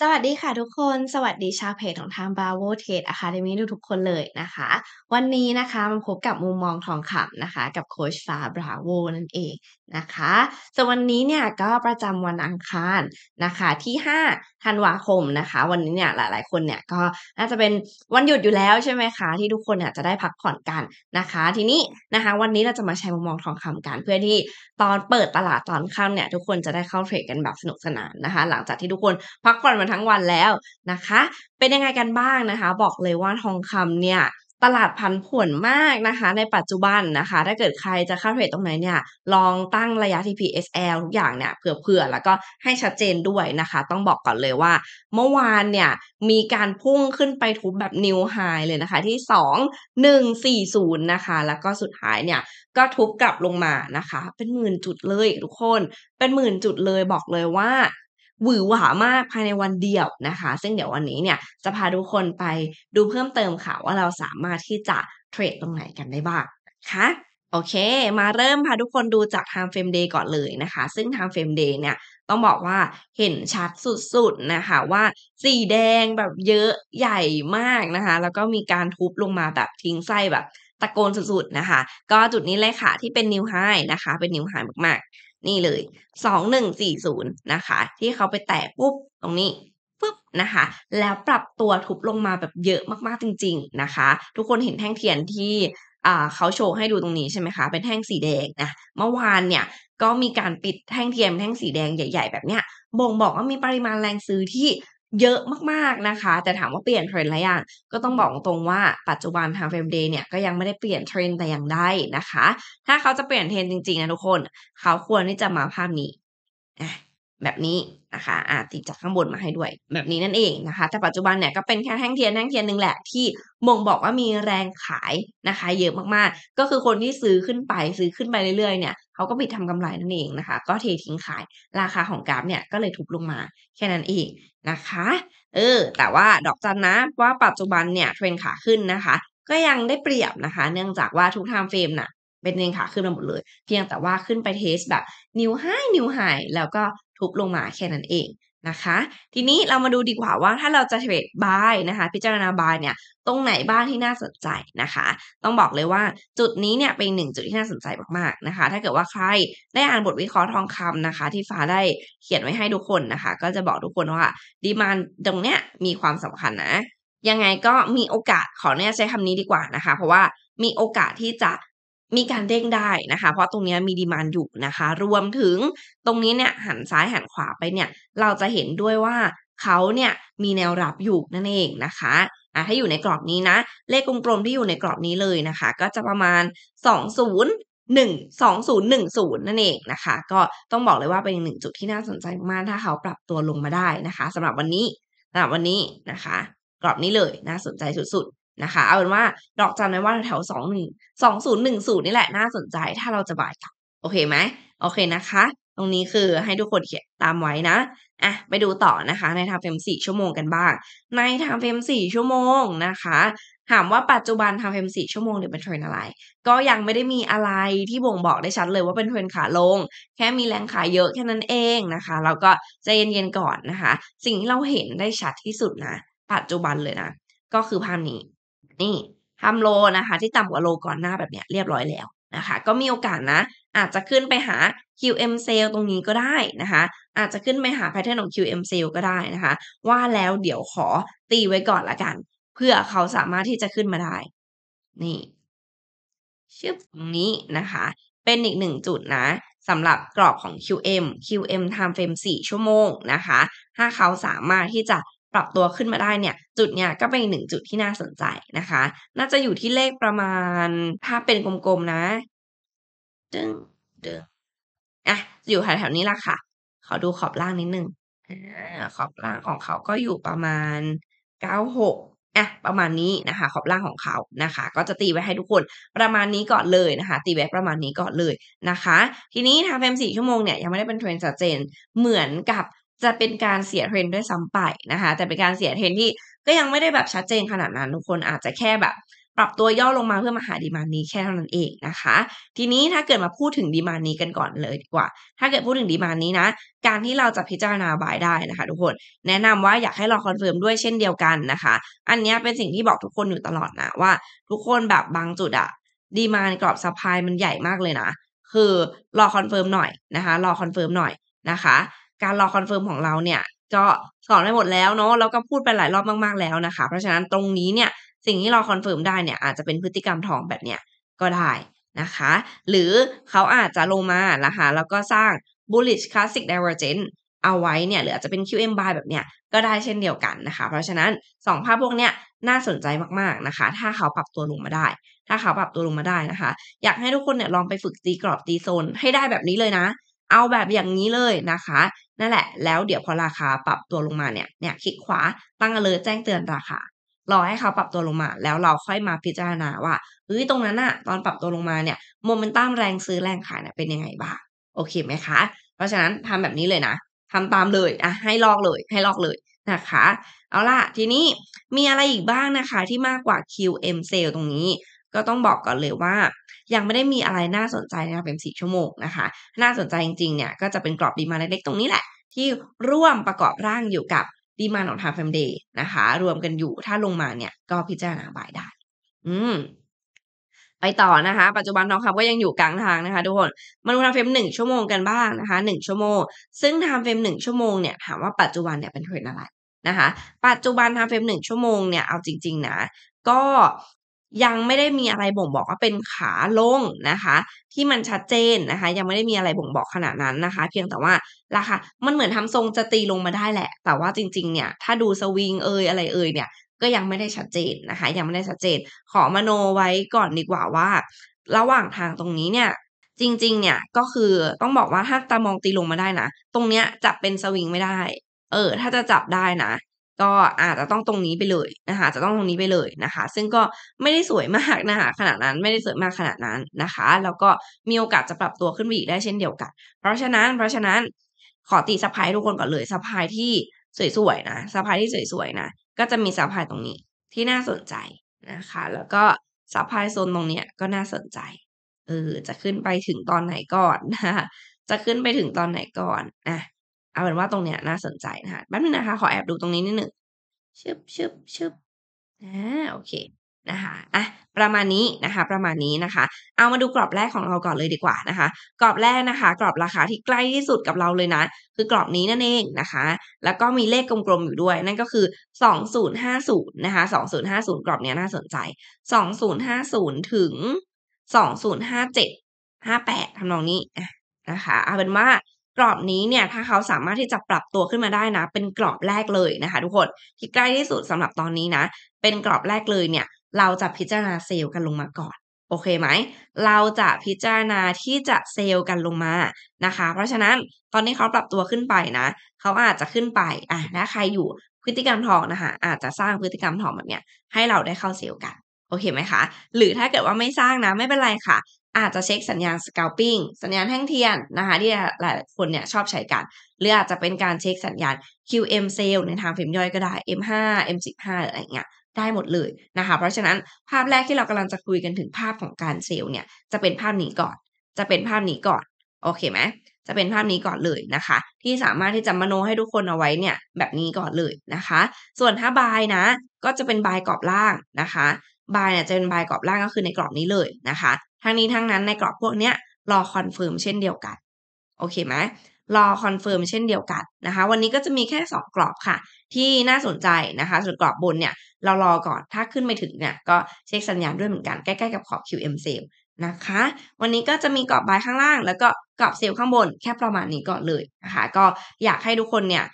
สวัสดีค่ะทุกคน สวัสดีชาวเพจของทาง Bravo Trade Academy ทุกๆคนเลยนะคะ วันนี้นะคะมาพบกับมุมมองทองคำนะคะ กับโคชฟ้า Bravo นั่นเองนะคะส่วันนี้เนี่ยก็ประจำวันอังคารนะคะที่ 5 ธันวาคมนะคะ วันนี้เนี่ยหลาย ๆ คนเนี่ยก็น่าจะเป็นวันหยุดอยู่แล้วใช่ไหมคะที่ทุกคนเนี่ยจะได้พักผ่อนกันนะคะ ทีนี้นะคะวันนี้เราจะมาใช้มุมมองทองคำกันเพื่อที่ตอนเปิดตลาดตอนค่ำเนี่ยทุกคนจะได้เข้าเทรดกันแบบสนุกสนานนะคะ หลังจากที่ทุกคนพักผ่อนมาทั้งวันแล้วนะคะ เป็นยังไงกันบ้างนะคะ บอกเลยว่าทองคำเนี่ยตลาดผันผวนมากนะคะ ในปัจจุบันนะคะ ถ้าเกิดใครจะเข้าเทรดตรงไหนเนี่ยลองตั้งระยะ TPSL ทุกอย่างเนี่ยเผื่อๆ แล้วก็ให้ชัดเจนด้วยนะคะ ต้องบอกก่อนเลยว่า เมื่อวานเนี่ยมีการพุ่งขึ้นไปทุบแบบนิวไฮเลยนะคะที่ 2 1 4 0นะคะแล้วก็สุดท้ายเนี่ยก็ทุบกลับลงมานะคะ เป็นหมื่นจุดเลยทุกคนเป็นหมื่นจุดเลยบอกเลยว่าหวือหวามากภายในวันเดียวนะคะ ซึ่งเดี๋ยววันนี้เนี่ยจะพาทุกคนไปดูเพิ่มเติมค่ะว่าเราสามารถที่จะเทรดตรงไหนกันได้บ้างนะคะโอเค มาเริ่มพาทุกคนดูจากทางเฟ r a m e d a ก่อนเลยนะคะซึ่งทางเฟ r a m e d a เนี่ยต้องบอกว่าเห็นชัดสุดๆนะคะว่าสีแดงแบบเยอะใหญ่มากนะคะ แล้วก็มีการทุบลงมาแบบทิ้งไส้แบบ ตะโกนสุดๆนะคะ ก็จุดนี้เลยค่ะ ที่เป็นนิวไฮนะคะ เป็นนิวไฮมากนี่เลย 2140 นะคะ ที่เขาไปแตะปุ๊บตรงนี้ ปุ๊บนะคะ แล้วปรับตัวทุบลงมาแบบเยอะมากๆจริงๆนะคะ ทุกคนเห็นแท่งเทียนที่เขาโชว์ให้ดูตรงนี้ใช่ไหมคะ เป็นแท่งสีแดงนะ เมื่อวานเนี่ย ก็มีการปิดแท่งเทียน แท่งสีแดงใหญ่ๆแบบเนี้ย บ่งบอกว่ามีปริมาณแรงซื้อที่เยอะมากๆนะคะ แต่ถามว่าเปลี่ยนเทรนด์อะไรอย่างก็ต้องบอกตรงว่าปัจจุบันทางเฟรมเดย์เนี่ย ก็ยังไม่ได้เปลี่ยนเทรนด์แต่อย่างใดนะคะ ถ้าเขาจะเปลี่ยนเทรนด์จริง ๆ นะทุกคน เขาควรที่จะมาภาพนี้แบบนี้นะคะอ่าติดจากข้างบนมาให้ด้วย แบบนี้นั่นเองนะคะ แต่ปัจจุบันเนี่ยก็เป็นแค่แท่งเทียนแท่งเทียนหนึ่งแหละที่มงบอกว่ามีแรงขายนะคะ เยอะมากๆ ก็คือคนที่ซื้อขึ้นไปซื้อขึ้นไปเรื่อยๆ เนี่ยเขาก็ปิดทำกำไรนั่นเองนะคะ ก็เททิ้งขาย ราคาของกราฟเนี่ยก็เลยทุบลงมาแค่นั้นเองนะคะเออแต่ว่าดอกจันนะว่าปัจจุบันเนี่ยเทรนขาขึ้นนะคะ ก็ยังได้เปรียบนะคะ เนื่องจากว่าทุกทางเฟรมน่ะเป็นเองค่ะขึ้นมาหมดเลย เพียงแต่ว่าขึ้นไปเทสแบบนิวไฮนิวไฮแล้วก็ทุบลงมาแค่นั้นเองนะคะ ทีนี้เรามาดูดีกว่าว่าถ้าเราจะเทรดบายนะคะ พิจารณาบายเนี่ยตรงไหนบ้าง ที่น่าสนใจนะคะ ต้องบอกเลยว่าจุดนี้เนี่ยเป็นหนึ่งจุดที่น่าสนใจมากๆนะคะถ้าเกิดว่าใครได้อ่านบทวิเคราะห์ทองคำนะคะ ที่ฟ้าได้เขียนไว้ให้ทุกคนนะคะ ก็จะบอกทุกคนว่าดีมานตรงเนี้ยมีความสำคัญนะยังไงก็มีโอกาสขอเนี่ยใช้คำนี้ดีกว่านะคะเพราะว่ามีโอกาสที่จะมีการเด้งได้นะคะ เพราะตรงนี้มีดีมานอยู่นะคะ รวมถึงตรงนี้เนี่ยหันซ้ายหันขวาไปเนี่ยเราจะเห็นด้วยว่าเขาเนี่ยมีแนวรับอยู่นั่นเองนะคะอ่ะถ้าอยู่ในกรอบนี้นะ เลขกลมๆที่อยู่ในกรอบนี้เลยนะคะ ก็จะประมาณ 20 1 2010 นั่นเองนะคะ ก็ต้องบอกเลยว่าเป็นหนึ่งจุดที่น่าสนใจมากถ้าเขาปรับตัวลงมาได้นะคะสำหรับวันนี้สำหรับวันนี้นะคะ กรอบนี้เลยน่าสนใจสุดนะคะเอาเป็นว่าดอกจันไว้ว่าแถวสองหนึ่งสองศูนย์หนึ่งศูนย์นี่แหละน่าสนใจถ้าเราจะบายกันโอเคไหมโอเคนะคะ ตรงนี้คือให้ทุกคนเขียนตามไว้นะอ่ะไปดูต่อนะคะในทางเฟรมสี่ชั่วโมงกันบ้าง ในทางเฟรมสี่ชั่วโมงนะคะ ถามว่าปัจจุบันทางเฟมสี่ชั่วโมงเนี่ยเป็นเทรนอะไร ก็ยังไม่ได้มีอะไรที่บ่งบอกได้ชัดเลยว่าเป็นเทรนขาลง แค่มีแรงขายเยอะแค่นั้นเองนะคะ แล้วก็ใจเย็นๆก่อนนะคะ สิ่งที่เราเห็นได้ชัดที่สุดนะ ปัจจุบันเลยนะ ก็คือภาพนี้นี่ทำโลนะคะที่ต่ำกว่าโลก่อนหน้าแบบเนี้ยเรียบร้อยแล้วนะคะก็มีโอกาสนะ อาจจะขึ้นไปหา QM sale ตรงนี้ก็ได้นะคะอาจจะขึ้นไปหาแพทเทิร์นของ QM sale ก็ได้นะคะว่าแล้วเดี๋ยวขอตีไว้ก่อนละกัน เพื่อเขาสามารถที่จะขึ้นมาได้ นี่ชึบตรงนี้นะคะ เป็นอีกหนึ่งจุดนะสำหรับกรอบของ QM QM time frame 4ชั่วโมงนะคะ ถ้าเขาสามารถที่จะปรับตัวขึ้นมาได้เนี่ย จุดเนี่ยก็เป็นหนึ่งจุดที่น่าสนใจนะคะ น่าจะอยู่ที่เลขประมาณ ถ้าเป็นกลมๆนะดึงดึงอ่ะอยู่แถวๆนี้ละค่ะขอดูขอบล่างนิดนึงขอบล่างของเขาก็อยู่ประมาณเก้าหกอ่ะประมาณนี้นะคะ ขอบล่างของเขานะคะ ก็จะตีไว้ให้ทุกคนประมาณนี้ก่อนเลยนะคะ ตีไว้ประมาณนี้ก่อนเลยนะคะ ทีนี้ทำเฟรมสี่ชั่วโมงเนี่ยยังไม่ได้เป็นเทรนด์ชัดเจน เหมือนกับจะเป็นการเสียเทรนด้วยซ้ำไปนะคะ แต่เป็นการเสียเทรนที่ก็ยังไม่ได้แบบชัดเจนขนาดนั้นทุกคนอาจจะแค่แบบ ปรับตัวย่อลงมาเพื่อมาหาดีมานนี้แค่เท่านั้นเองนะคะ ทีนี้ถ้าเกิดมาพูดถึงดีมานนี้กันก่อนเลยดีกว่า ถ้าเกิดพูดถึงดีมานนี้นะ การที่เราจะพิจารณาบายได้นะคะทุกคนแนะนำว่าอยากให้เอาคอนเฟิร์มด้วยเช่นเดียวกันนะคะ อันนี้เป็นสิ่งที่บอกทุกคนอยู่ตลอดนะว่าทุกคนแบบบางจุดอะดีมานกรอบสปายมันใหญ่มากเลยนะคือรอคอนเฟิร์มหน่อยนะคะรอคอนเฟิร์มหน่อยนะคะการรอคอนเฟิร์มของเราเนี่ยก็สอนไปหมดแล้วเนาะแล้วก็พูดไปหลายรอบมากๆแล้วนะคะเพราะฉะนั้นตรงนี้เนี่ยสิ่งที่เราคอนเฟิร์มได้เนี่ยอาจจะเป็นพฤติกรรมทองแบบเนี้ยก็ได้นะคะหรือเขาอาจจะลงมานะคะแล้วก็สร้าง bullish classic divergence เอาไว้เนี่ยหรืออาจจะเป็น QM buy แบบเนี้ยก็ได้เช่นเดียวกันนะคะ เพราะฉะนั้น2ภาพพวกเนี้ยน่าสนใจมากๆนะคะ ถ้าเขาปรับตัวลงมาได้ ถ้าเขาปรับตัวลงมาได้นะคะ อยากให้ทุกคนเนี่ยลองไปฝึกตีกรอบตีโซนให้ได้แบบนี้เลยนะ เอาแบบอย่างนี้เลยนะคะนั่นแหละ แล้วเดี๋ยวพอราคาปรับตัวลงมาเนี่ย เนี่ยคลิกขวาตั้งเลยแจ้งเตือนราคา รอให้เขาปรับตัวลงมา แล้วเราค่อยมาพิจารณาว่าเฮ้ยตรงนั้นอะตอนปรับตัวลงมาเนี่ยโมเมนตัมแรงซื้อแรงขายเนี่ยเป็นยังไงบ้าง โอเคไหมคะ เพราะฉะนั้นทำแบบนี้เลยนะทำตามเลยอ่ะให้ลอกเลยให้ลอกเลยนะคะ เอาล่ะ ทีนี้มีอะไรอีกบ้างนะคะที่มากกว่า QM sale ตรงนี้ก็ต้องบอกก่อนเลยว่า ยังไม่ได้มีอะไรน่าสนใจในะารเป็นสี่ชั่วโมงนะคะ น่าสนใจจริงๆเนี่ย ก็จะเป็นกรอบดีมาเล็กๆตรงนี้แหละ ที่ร่วมประกอบร่างอยู่กับดีมาของทางเฟมเดย์นะคะ รวมกันอยู่ถ้าลงมาเนี่ย ก็พิจารณาบายได้อืมไปต่อนะคะ ปัจจุบันทองคำก็ยังอยู่กลางทางนะคะทุกคนมาดูทางเฟมหนึ่งชั่วโมงกันบ้างนะคะหนึ่งชั่วโมงซึ่งทางเฟมหนึ่งชั่วโมงเนี่ยถามว่าปัจจุบันเนี่ยเป็นเทรนอะไรนะคะปัจจุบันทางเฟมหนึ่งชั่วโมงเนี่ยเอาจริงๆ นะก็ยังไม่ได้มีอะไรบ่งบอกว่าเป็นขาลงนะคะ ที่มันชัดเจนนะคะ ยังไม่ได้มีอะไรบ่งบอกขนาดนั้นนะคะ เพียงแต่ว่าราคามันเหมือนทำทรงจะตีลงมาได้แหละ แต่ว่าจริงๆเนี่ย ถ้าดูสวิงเอยอะไรเอยเนี่ย ก็ยังไม่ได้ชัดเจนนะคะ ยังไม่ได้ชัดเจน ขอมโนไว้ก่อนดีกว่าว่า ระหว่างทางตรงนี้เนี่ย จริงๆเนี่ยก็คือต้องบอกว่าถ้าตามองตีลงมาได้นะตรงเนี้ยจับเป็นสวิงไม่ได้ เออ ถ้าจะจับได้นะก็อาจจะต้องตรงนี้ไปเลยนะคะ จะต้องตรงนี้ไปเลยนะคะ ซึ่งก็ไม่ได้สวยมากนะคะขนาดนั้นไม่ได้สวยมากขนาดนั้นนะคะ แล้วก็มีโอกาสจะปรับตัวขึ้นไปอีกได้เช่นเดียวกัน เพราะฉะนั้นเพราะฉะนั้น ขอตีสะพายทุกคนก่อนเลยสะพายที่สวยๆนะสะพายที่สวยๆนะ ก็จะมีสะพายตรงนี้ที่น่าสนใจนะคะ แล้วก็สะพายโซนตรงเนี้ยก็น่าสนใจเออจะขึ้นไปถึงตอนไหนก่อนนะจะขึ้นไปถึงตอนไหนก่อนนะเอาเป็นว่าตรงเนี้ยน่าสนใจนะคะแป๊บนึงนะคะ ขอแอบดูตรงนี้นิดหนึ่งชึบชึบชึบอ่าโอเคนะคะอ่ะประมาณนี้นะคะ ประมาณนี้นะคะ เอามาดูกรอบแรกของเราก่อนเลยดีกว่านะคะ กรอบแรกนะคะ กรอบราคาที่ใกล้ที่สุดกับเราเลยนะคือกรอบนี้นั่นเองนะคะ แล้วก็มีเลขกลมๆอยู่ด้วย นั่นก็คือ 2050นะคะ2050กรอบนี้น่าสนใจ2050ถึง2057 58ทำนองนี้นะคะเอาเป็นว่ากรอบนี้เนี่ยถ้าเขาสามารถที่จะปรับตัวขึ้นมาได้นะ เป็นกรอบแรกเลยนะคะ ทุกคน ที่ใกล้ที่สุดสำหรับตอนนี้นะเป็นกรอบแรกเลยเนี่ย เราจะพิจารณาเซลล์กันลงมาก่อน โอเคไหม เราจะพิจารณาที่จะเซลล์กันลงมานะคะ เพราะฉะนั้นตอนนี้เขาปรับตัวขึ้นไปนะ เขาอาจจะขึ้นไปอ่ะถ้าใครอยู่พฤติกรรมทองนะคะ อาจจะสร้างพฤติกรรมทองแบบเนี้ยให้เราได้เข้าเซลล์กันโอเคไหมคะ หรือถ้าเกิดว่าไม่สร้างนะไม่เป็นไรค่ะอาจจะเช็คสัญญาณ scalping สัญญาณแท่งเทียนนะคะที่หลายคนเนี่ยชอบใช้กัน หรืออาจจะเป็นการเช็คสัญญาณ QM sale ในทางเฟรมย่อยก็ได้ M5 M15 อะไรเงี้ยได้หมดเลยนะคะ เพราะฉะนั้นภาพแรกที่เรากำลังจะคุยกันถึงภาพของการเซลเนี่ยจะเป็นภาพนี้ก่อนจะเป็นภาพนี้ก่อน โอเคไหมจะเป็นภาพนี้ก่อนเลยนะคะ ที่สามารถที่จะมโนให้ทุกคนเอาไว้เนี่ยแบบนี้ก่อนเลยนะคะ ส่วนถ้าบายนะก็จะเป็นบายกรอบล่างนะคะบายเนี่ยจะเป็นบายกรอบล่างก็คือในกรอบนี้เลยนะคะทั้งนี้ทั้งนั้นในกรอบพวกเนี้ยรอคอนเฟิร์มเช่นเดียวกันโอเคไหมรอคอนเฟิร์มเช่นเดียวกันนะคะวันนี้ก็จะมีแค่ 2 กรอบค่ะที่น่าสนใจนะคะส่วนกรอบบนเนี่ย เรารอก่อนถ้าขึ้นไม่ถึงเนี่ยก็เช็คสัญญาณด้วยเหมือนกันใกล้ๆกับขอบ QM s a l e นะคะ วันนี้ก็จะมีกรอบบายข้างล่าง แล้วก็กรอบเซลล์ข้างบนแค่ประมาณนี้ก่อนเลยนะคะก็อยากให้ทุกคนเนี่ย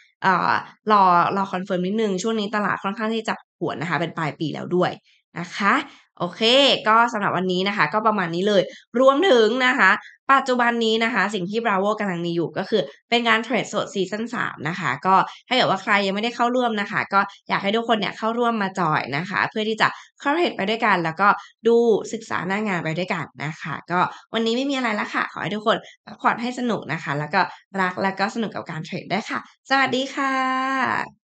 รอรอคอนเฟิร์มนิดนึง ช่วงนี้ตลาดค่อนข้างที่จะหวนนะคะ เป็นปลายปีแล้วด้วยนะคะ โอเคก็สำหรับวันนี้นะคะ ก็ประมาณนี้เลย รวมถึงนะคะ ปัจจุบันนี้นะคะ สิ่งที่ Bravo กำลังมีอยู่ก็คือเป็นการเทรดสดซีซั่น3 นะคะ ก็ถ้าเกิดว่าใครยังไม่ได้เข้าร่วมนะคะ ก็อยากให้ทุกคนเนี่ยเข้าร่วมมาจอยนะคะ เพื่อที่จะเข้าเทรดไปด้วยกัน แล้วก็ดูศึกษาหน้างานไปด้วยกันนะคะ ก็วันนี้ไม่มีอะไรละค่ะขอให้ทุกคนพักผ่อนให้สนุกนะคะ แล้วก็รักแล้วก็สนุกกับการเทรดได้ค่ะ สวัสดีค่ะ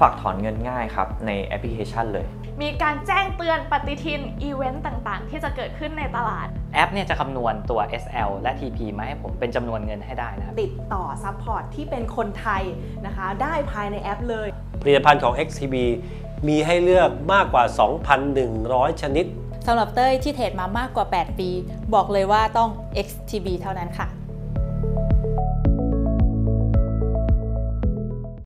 ฝากถอนเงินง่ายครับในแอปพลิเคชันเลย มีการแจ้งเตือนปฏิทิน อีเวนต์ต่างๆ ที่จะเกิดขึ้นในตลาด แอปเนี่ยจะคำนวณตัว SL และ TP มาให้ผมเป็นจำนวนเงินให้ได้นะครับ ติดต่อซัพพอร์ตที่เป็นคนไทยนะคะ ได้ภายในแอปเลย ผลิตภัณฑ์ของ XTB มีให้เลือกมากกว่า 2,100 ชนิด สำหรับเต้ยที่เทรดมามากกว่า 8 ปี บอกเลยว่าต้อง XTB เท่านั้นค่ะ